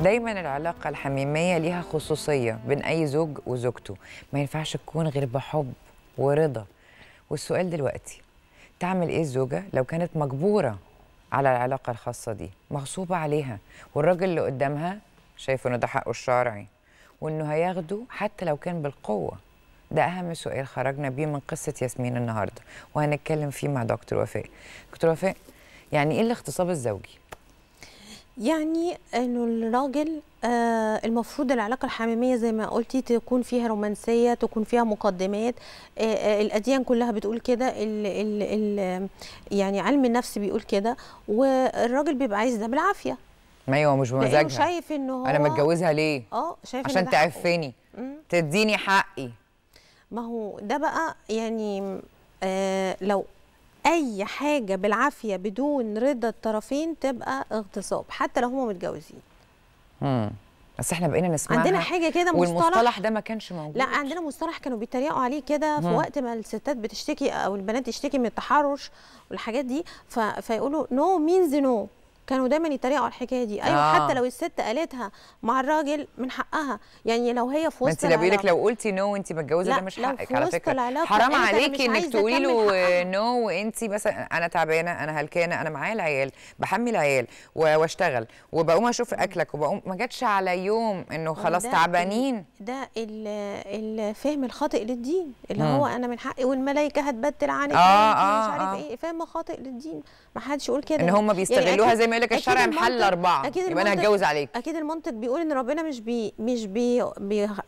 دايما العلاقة الحميمية ليها خصوصية بين أي زوج وزوجته ما ينفعش تكون غير بحب ورضا والسؤال دلوقتي تعمل إيه الزوجة لو كانت مجبورة على العلاقة الخاصة دي مغصوبة عليها والراجل اللي قدامها شايف إنه ده حقه الشرعي وإنه هياخده حتى لو كان بالقوة ده أهم سؤال خرجنا بيه من قصة ياسمين النهاردة وهنتكلم فيه مع دكتور وفاء دكتور وفاء يعني إيه الاغتصاب الزوجي؟ يعني انه الراجل آه المفروض العلاقه الحميميه زي ما قلتي تكون فيها رومانسيه تكون فيها مقدمات آه آه الاديان كلها بتقول كده ال ال ال يعني علم النفس بيقول كده والراجل بيبقى عايز ده بالعافيه ما هو مش بمزاجها شايف ان هو انا متجوزها ليه اه شايف عشان تعفني تديني حقي ما هو ده بقى يعني آه لو اي حاجه بالعافيه بدون رضا الطرفين تبقى اغتصاب حتى لو هما متجوزين امم بس احنا بقينا نسمعها عندنا حاجه كده مصطلح والمصطلح ده ما كانش موجود لا عندنا مصطلح كانوا بيتريقوا عليه كده في وقت ما الستات بتشتكي او البنات تشتكي من التحرش والحاجات دي ف... فيقولوا نو مينز نو كانوا دايما يتريقوا على الحكايه دي ايوه آه. حتى لو الست قالتها مع الراجل من حقها يعني لو هي في وسط انت لو بيقولك لو قلتي نو وانت متجوزه ده مش حقك على فكره حرام عليكي انك تقولي له نو وانت مثلا انا تعبانه انا هلكانه انا معايا العيال بحمي العيال واشتغل وبقوم اشوف اكلك وبقوم ما جاتش على يوم انه خلاص تعبانين ده الفهم الخاطئ للدين اللي هو انا من حقي والملائكه هتبدل عنك آه آه مش عارف آه. ايه فهم خاطئ للدين ما حدش يقول كده ان هم يعني بيستغلوها يعني زي ما يقول لك الشرع محل اربعه يبقى انا هتجوز عليك اكيد المنطق بيقول ان ربنا مش بي مش بي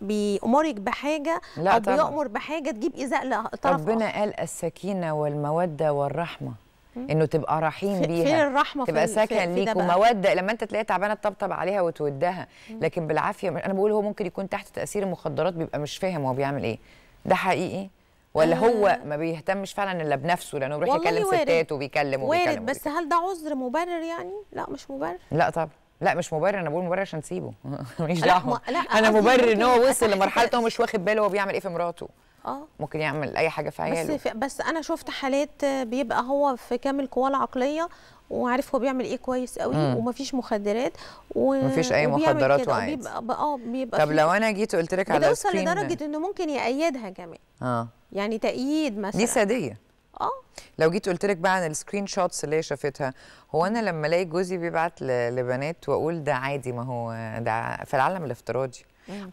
بيامرك بحاجه لا او طبعا. بيامر بحاجه تجيب ايذاء لطرف ربنا أخر. قال السكينه والموده والرحمه انه تبقى رحيم بيها فين الرحمه تبقى سكن ليك وموده لما انت تلاقيها تعبانه تطبطب عليها وتودها لكن بالعافيه انا بقول هو ممكن يكون تحت تاثير المخدرات بيبقى مش فاهم هو بيعمل ايه ده حقيقي ولا آه. هو ما بيهتمش فعلا الا بنفسه لانه بيروح يكلم وارد. ستات وبيكلم وارد وبيكلم بس هل ده عذر مبرر يعني؟ لا مش مبرر لا طبعا لا مش مبرر انا بقول مبرر عشان تسيبه ماليش دعوه م... انا مبرر ان هو وصل لمرحله هو مش واخد باله هو بيعمل ايه في مراته اه ممكن يعمل اي حاجه في عياله بس بس انا شفت حالات بيبقى هو في كامل قواه العقليه وعارف هو بيعمل ايه كويس قوي مم. ومفيش مخدرات و... مفيش اي مخدرات وعادي بيبقى اه بيبقى طب لو انا جيت قلت لك على بيوصل لدرجه انه ممكن يأيدها كمان اه يعني تأييد مثلا دي سادية اه لو جيت قلت لك بقى عن السكرين شوتس اللي هي شافتها هو انا لما الاقي جوزي بيبعت لبنات واقول ده عادي ما هو ده في العالم الافتراضي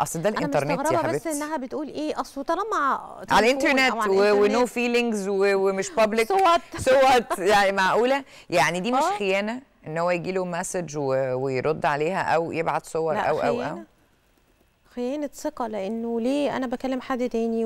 اصل ده الانترنت يا حبيبتي بس انها بتقول ايه اصل طالما على الانترنت ونو فيلينجز ومش بابليك صوت صوت يعني معقوله يعني دي مش آه. خيانه ان هو يجي له مسج ويرد عليها او يبعت صور او او او خيانه ثقه لانه ليه انا بكلم حد تاني